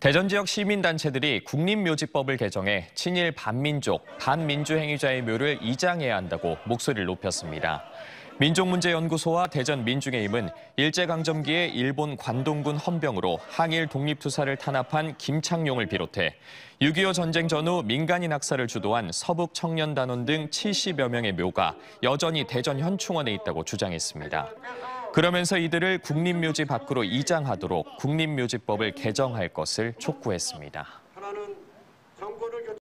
대전 지역 시민단체들이 국립묘지법을 개정해 친일 반민족, 반민주 행위자의 묘를 이장해야 한다고 목소리를 높였습니다. 민족문제연구소와 대전민중의힘은 일제강점기에 일본 관동군 헌병으로 항일 독립투사를 탄압한 김창룡을 비롯해 6.25 전쟁 전후 민간인 학살을 주도한 서북 청년단원 등 70여 명의 묘가 여전히 대전 현충원에 있다고 주장했습니다. 그러면서 이들을 국립묘지 밖으로 이장하도록 국립묘지법을 개정할 것을 촉구했습니다.